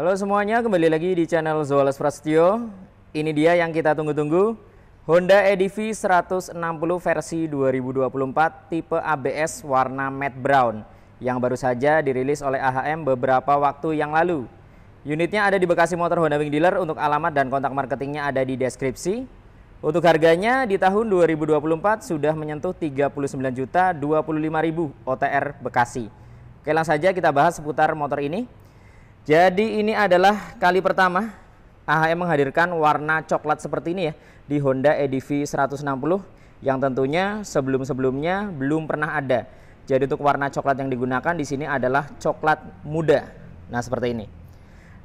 Halo semuanya, kembali lagi di channel Zoales Prasetyo. Ini dia yang kita tunggu-tunggu. Honda EDV 160 versi 2024 tipe ABS warna matte brown yang baru saja dirilis oleh AHM beberapa waktu yang lalu. Unitnya ada di Bekasi Motor Honda Wing Dealer untuk alamat dan kontak marketingnya ada di deskripsi. Untuk harganya di tahun 2024 sudah menyentuh 39.025.000 OTR Bekasi. Oke langsung saja kita bahas seputar motor ini. Jadi ini adalah kali pertama AHM menghadirkan warna coklat seperti ini ya di Honda EDV 160 yang tentunya sebelum-sebelumnya belum pernah ada. Jadi untuk warna coklat yang digunakan di sini adalah coklat muda. Nah, seperti ini.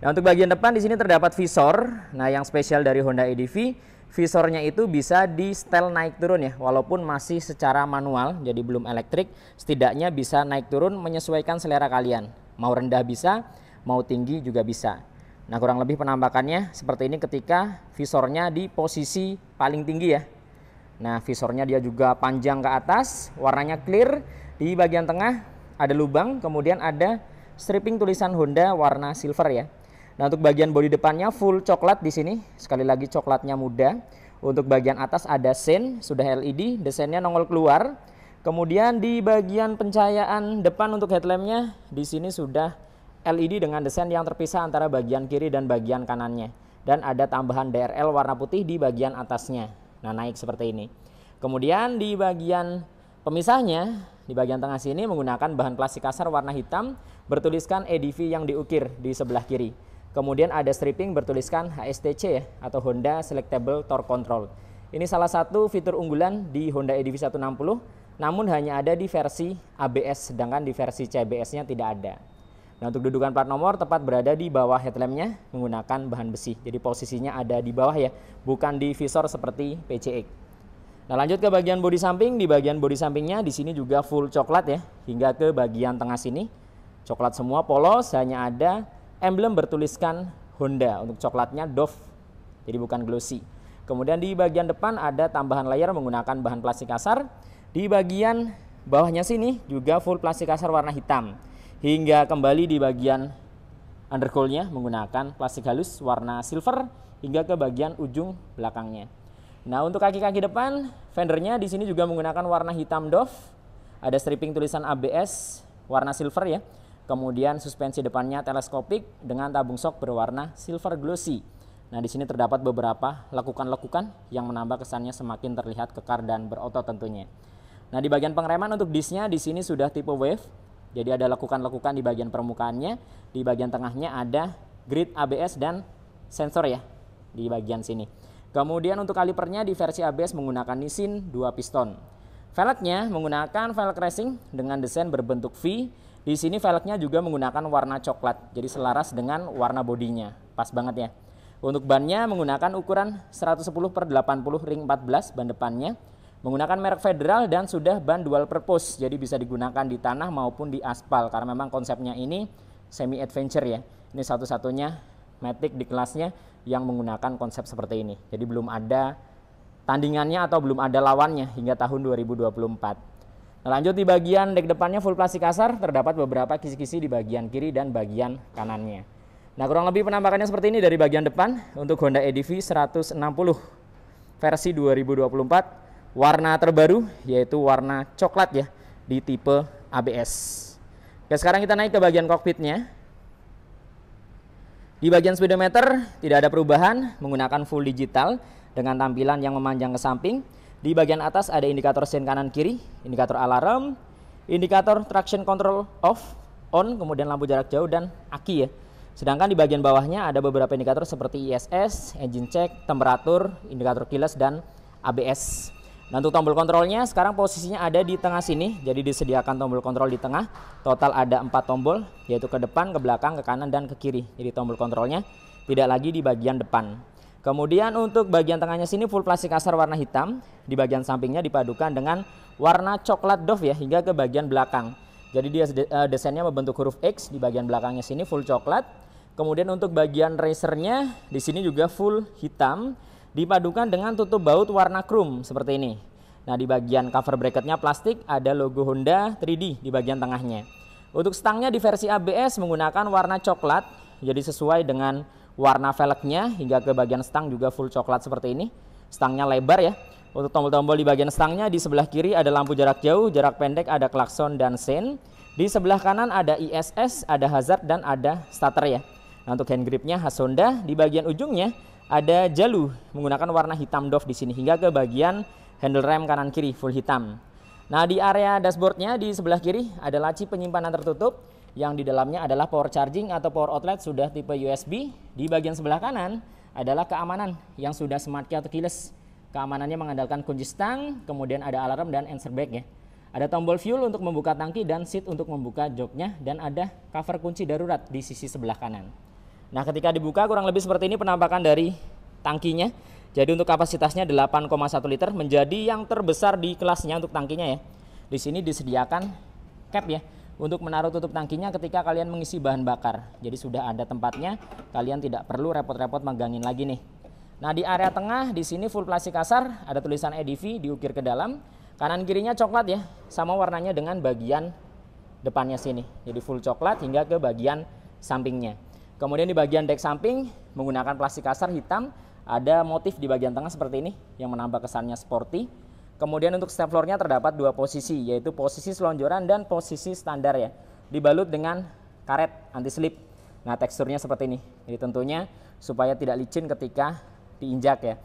Nah, untuk bagian depan di sini terdapat visor. Nah, yang spesial dari Honda EDV, visornya itu bisa di setel naik turun ya, walaupun masih secara manual, jadi belum elektrik, setidaknya bisa naik turun menyesuaikan selera kalian. Mau rendah bisa, mau tinggi juga bisa. Nah kurang lebih penampakannya seperti ini ketika visornya di posisi paling tinggi ya. Nah visornya dia juga panjang ke atas, warnanya clear. Di bagian tengah ada lubang, kemudian ada stripping tulisan Honda warna silver ya. Nah untuk bagian bodi depannya full coklat di sini, sekali lagi coklatnya muda. Untuk bagian atas ada sen, sudah LED, desainnya nongol keluar. Kemudian di bagian pencahayaan depan untuk headlampnya di sini sudah LED dengan desain yang terpisah antara bagian kiri dan bagian kanannya dan ada tambahan DRL warna putih di bagian atasnya. Nah, naik seperti ini. Kemudian di bagian pemisahnya, di bagian tengah sini menggunakan bahan plastik kasar warna hitam bertuliskan EDV yang diukir di sebelah kiri. Kemudian ada stripping bertuliskan HSTC ya, atau Honda Selectable Torque Control. Ini salah satu fitur unggulan di Honda EDV 160, namun hanya ada di versi ABS, sedangkan di versi CBS-nya tidak ada. Nah untuk dudukan plat nomor tepat berada di bawah headlampnya menggunakan bahan besi. Jadi posisinya ada di bawah ya, bukan di visor seperti PCX. Nah lanjut ke bagian bodi samping. Di bagian bodi sampingnya di sini juga full coklat ya, hingga ke bagian tengah sini. Coklat semua polos, hanya ada emblem bertuliskan Honda. Untuk coklatnya Dove, jadi bukan glossy. Kemudian di bagian depan ada tambahan layar menggunakan bahan plastik kasar. Di bagian bawahnya sini juga full plastik kasar warna hitam hingga kembali di bagian undercoolnya menggunakan plastik halus warna silver hingga ke bagian ujung belakangnya. Nah untuk kaki-kaki depan fendernya di sini juga menggunakan warna hitam Dove, ada stripping tulisan ABS warna silver ya. Kemudian suspensi depannya teleskopik dengan tabung sok berwarna silver glossy. Nah di sini terdapat beberapa lekukan-lekukan yang menambah kesannya semakin terlihat kekar dan berotot tentunya. Nah di bagian pengereman untuk disnya di sini sudah tipe wave jadi ada lakukan-lakukan di bagian permukaannya, di bagian tengahnya ada grid ABS dan sensor ya di bagian sini. Kemudian untuk kalipernya di versi ABS menggunakan Nissin 2 piston. Velgnya menggunakan velg racing dengan desain berbentuk V. Di sini velgnya juga menggunakan warna coklat, jadi selaras dengan warna bodinya. Pas banget ya. Untuk bannya menggunakan ukuran 110 per 80 ring 14 ban depannya menggunakan merek federal dan sudah ban dual purpose jadi bisa digunakan di tanah maupun di aspal karena memang konsepnya ini semi adventure ya ini satu-satunya Matic di kelasnya yang menggunakan konsep seperti ini jadi belum ada tandingannya atau belum ada lawannya hingga tahun 2024 nah, lanjut di bagian dek depannya full plastik kasar terdapat beberapa kisi-kisi di bagian kiri dan bagian kanannya nah kurang lebih penampakannya seperti ini dari bagian depan untuk Honda EDV 160 versi 2024 warna terbaru yaitu warna coklat ya di tipe ABS. Oke, sekarang kita naik ke bagian kokpitnya. Di bagian speedometer tidak ada perubahan menggunakan full digital dengan tampilan yang memanjang ke samping. Di bagian atas ada indikator sen kanan kiri, indikator alarm, indikator traction control off, on, kemudian lampu jarak jauh dan aki ya. Sedangkan di bagian bawahnya ada beberapa indikator seperti ISS, engine check, temperatur, indikator kilas dan ABS. Nah untuk tombol kontrolnya sekarang posisinya ada di tengah sini Jadi disediakan tombol kontrol di tengah Total ada 4 tombol yaitu ke depan, ke belakang, ke kanan, dan ke kiri Jadi tombol kontrolnya tidak lagi di bagian depan Kemudian untuk bagian tengahnya sini full plastik kasar warna hitam Di bagian sampingnya dipadukan dengan warna coklat dove ya hingga ke bagian belakang Jadi dia eh, desainnya membentuk huruf X di bagian belakangnya sini full coklat Kemudian untuk bagian racernya di sini juga full hitam Dipadukan dengan tutup baut warna chrome seperti ini. Nah, di bagian cover bracketnya plastik ada logo Honda 3D di bagian tengahnya. Untuk stangnya di versi ABS menggunakan warna coklat, jadi sesuai dengan warna velgnya hingga ke bagian stang juga full coklat seperti ini. Stangnya lebar ya. Untuk tombol-tombol di bagian stangnya di sebelah kiri ada lampu jarak jauh, jarak pendek ada klakson dan sen. Di sebelah kanan ada ISS, ada hazard dan ada starter ya. Nah, untuk hand gripnya khas Honda di bagian ujungnya ada jalu menggunakan warna hitam doff di sini hingga ke bagian handle rem kanan kiri full hitam. Nah di area dashboardnya di sebelah kiri ada laci penyimpanan tertutup yang di dalamnya adalah power charging atau power outlet sudah tipe USB. Di bagian sebelah kanan adalah keamanan yang sudah smart key atau keyless. Keamanannya mengandalkan kunci stang, kemudian ada alarm dan answer back ya. Ada tombol fuel untuk membuka tangki dan seat untuk membuka joknya dan ada cover kunci darurat di sisi sebelah kanan. Nah, ketika dibuka kurang lebih seperti ini penampakan dari tangkinya. Jadi untuk kapasitasnya 8,1 liter menjadi yang terbesar di kelasnya untuk tangkinya ya. Di sini disediakan cap ya untuk menaruh tutup tangkinya ketika kalian mengisi bahan bakar. Jadi sudah ada tempatnya, kalian tidak perlu repot-repot megangin lagi nih. Nah, di area tengah di sini full plastik kasar, ada tulisan EDV diukir ke dalam. Kanan kirinya coklat ya, sama warnanya dengan bagian depannya sini. Jadi full coklat hingga ke bagian sampingnya. Kemudian di bagian dek samping menggunakan plastik kasar hitam, ada motif di bagian tengah seperti ini yang menambah kesannya sporty. Kemudian untuk step floornya terdapat dua posisi, yaitu posisi selonjoran dan posisi standar ya. Dibalut dengan karet anti slip. Nah teksturnya seperti ini. Jadi tentunya supaya tidak licin ketika diinjak ya.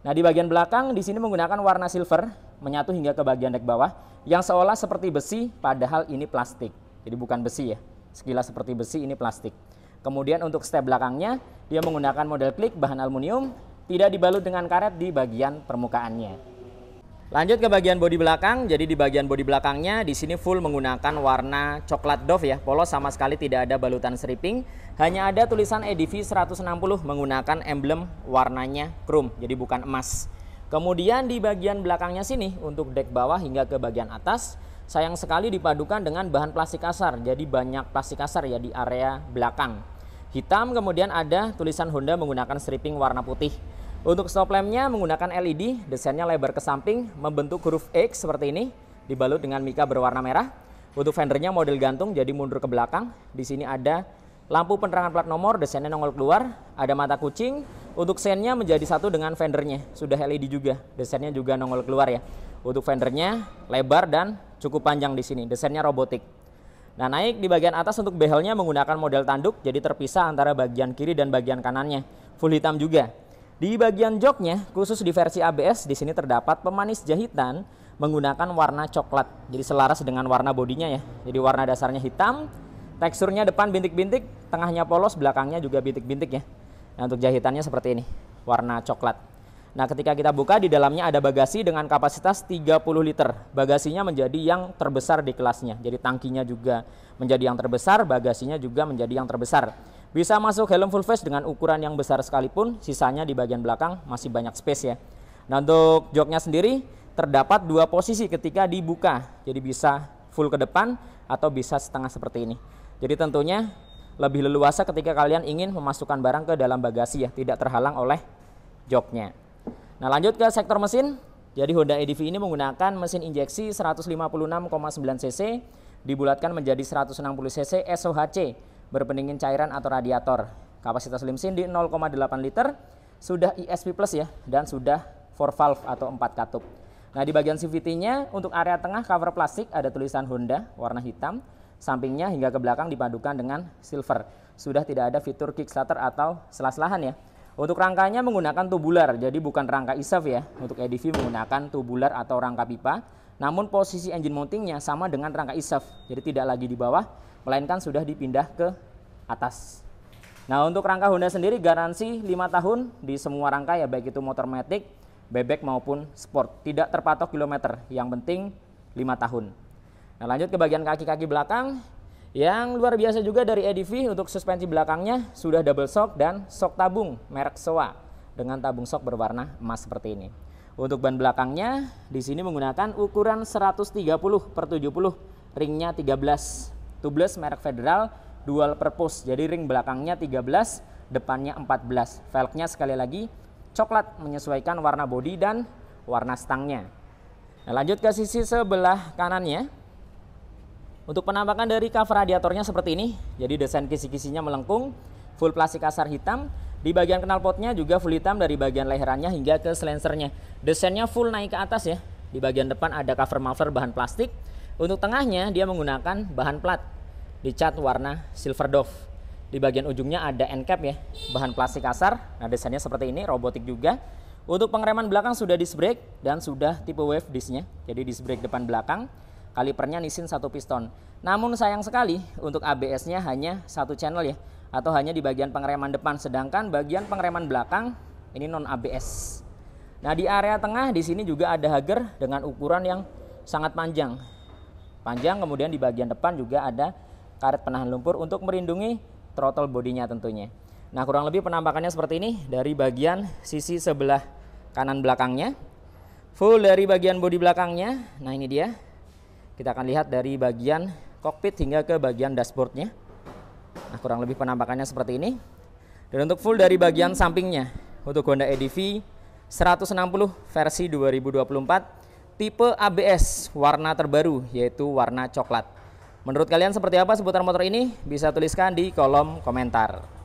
Nah di bagian belakang di sini menggunakan warna silver menyatu hingga ke bagian dek bawah yang seolah seperti besi padahal ini plastik. Jadi bukan besi ya. Sekilas seperti besi ini plastik. Kemudian untuk step belakangnya, dia menggunakan model klik bahan aluminium, tidak dibalut dengan karet di bagian permukaannya. Lanjut ke bagian bodi belakang. Jadi di bagian bodi belakangnya di sini full menggunakan warna coklat Dove ya. Polos sama sekali tidak ada balutan stripping. Hanya ada tulisan EDV 160 menggunakan emblem warnanya chrome. Jadi bukan emas. Kemudian di bagian belakangnya sini untuk deck bawah hingga ke bagian atas Sayang sekali dipadukan dengan bahan plastik kasar, jadi banyak plastik kasar ya di area belakang. Hitam kemudian ada tulisan Honda menggunakan stripping warna putih. Untuk stop lampnya menggunakan LED, desainnya lebar ke samping, membentuk huruf X seperti ini, dibalut dengan mika berwarna merah. Untuk fendernya model gantung, jadi mundur ke belakang. Di sini ada lampu penerangan plat nomor desainnya nongol keluar, ada mata kucing, untuk sennya menjadi satu dengan fendernya, sudah LED juga, desainnya juga nongol keluar ya. Untuk fendernya lebar dan cukup panjang di sini. Desainnya robotik. Nah, naik di bagian atas untuk behelnya menggunakan model tanduk jadi terpisah antara bagian kiri dan bagian kanannya. Full hitam juga. Di bagian joknya, khusus di versi ABS, di sini terdapat pemanis jahitan menggunakan warna coklat. Jadi selaras dengan warna bodinya ya. Jadi warna dasarnya hitam, teksturnya depan bintik-bintik, tengahnya polos, belakangnya juga bintik-bintik ya. Nah, untuk jahitannya seperti ini, warna coklat. Nah, ketika kita buka di dalamnya ada bagasi dengan kapasitas 30 liter. Bagasinya menjadi yang terbesar di kelasnya. Jadi tangkinya juga menjadi yang terbesar, bagasinya juga menjadi yang terbesar. Bisa masuk helm full face dengan ukuran yang besar sekalipun, sisanya di bagian belakang masih banyak space ya. Nah, untuk joknya sendiri terdapat dua posisi ketika dibuka. Jadi bisa full ke depan atau bisa setengah seperti ini. Jadi tentunya lebih leluasa ketika kalian ingin memasukkan barang ke dalam bagasi ya, tidak terhalang oleh joknya. Nah lanjut ke sektor mesin. Jadi Honda EDV ini menggunakan mesin injeksi 156,9 cc dibulatkan menjadi 160 cc SOHC berpendingin cairan atau radiator. Kapasitas limsin di 0,8 liter sudah ISP plus ya dan sudah 4 valve atau 4 katup. Nah di bagian CVT-nya untuk area tengah cover plastik ada tulisan Honda warna hitam. Sampingnya hingga ke belakang dipadukan dengan silver. Sudah tidak ada fitur kickstarter atau selas-lahan ya. Untuk rangkanya menggunakan tubular, jadi bukan rangka isaf ya. Untuk ADV menggunakan tubular atau rangka pipa. Namun posisi engine mountingnya sama dengan rangka isaf, jadi tidak lagi di bawah, melainkan sudah dipindah ke atas. Nah untuk rangka Honda sendiri garansi 5 tahun di semua rangka ya, baik itu motor matic, bebek maupun sport. Tidak terpatok kilometer, yang penting 5 tahun. Nah lanjut ke bagian kaki-kaki belakang, yang luar biasa juga dari EDV untuk suspensi belakangnya sudah double shock dan shock tabung merek SOA dengan tabung shock berwarna emas seperti ini. Untuk ban belakangnya di sini menggunakan ukuran 130 per 70, ringnya 13, tubeless merek Federal dual purpose. Jadi ring belakangnya 13, depannya 14. Velgnya sekali lagi coklat menyesuaikan warna bodi dan warna stangnya. Nah, lanjut ke sisi sebelah kanannya. Untuk penampakan dari cover radiatornya seperti ini. Jadi desain kisi-kisinya melengkung, full plastik kasar hitam. Di bagian knalpotnya juga full hitam dari bagian leherannya hingga ke selensernya. Desainnya full naik ke atas ya. Di bagian depan ada cover muffler bahan plastik. Untuk tengahnya dia menggunakan bahan plat dicat warna silver dove. Di bagian ujungnya ada end cap ya, bahan plastik kasar. Nah, desainnya seperti ini, robotik juga. Untuk pengereman belakang sudah disc brake dan sudah tipe wave disknya. Jadi disc brake depan belakang. Kalipernya nisin satu piston. Namun sayang sekali untuk ABS-nya hanya satu channel ya atau hanya di bagian pengereman depan sedangkan bagian pengereman belakang ini non ABS. Nah, di area tengah di sini juga ada hager dengan ukuran yang sangat panjang. Panjang kemudian di bagian depan juga ada karet penahan lumpur untuk melindungi throttle bodinya tentunya. Nah, kurang lebih penampakannya seperti ini dari bagian sisi sebelah kanan belakangnya. Full dari bagian bodi belakangnya. Nah, ini dia kita akan lihat dari bagian kokpit hingga ke bagian dashboardnya. Nah, kurang lebih penampakannya seperti ini. Dan untuk full dari bagian sampingnya, untuk Honda EDV 160 versi 2024, tipe ABS warna terbaru yaitu warna coklat. Menurut kalian seperti apa seputar motor ini? Bisa tuliskan di kolom komentar.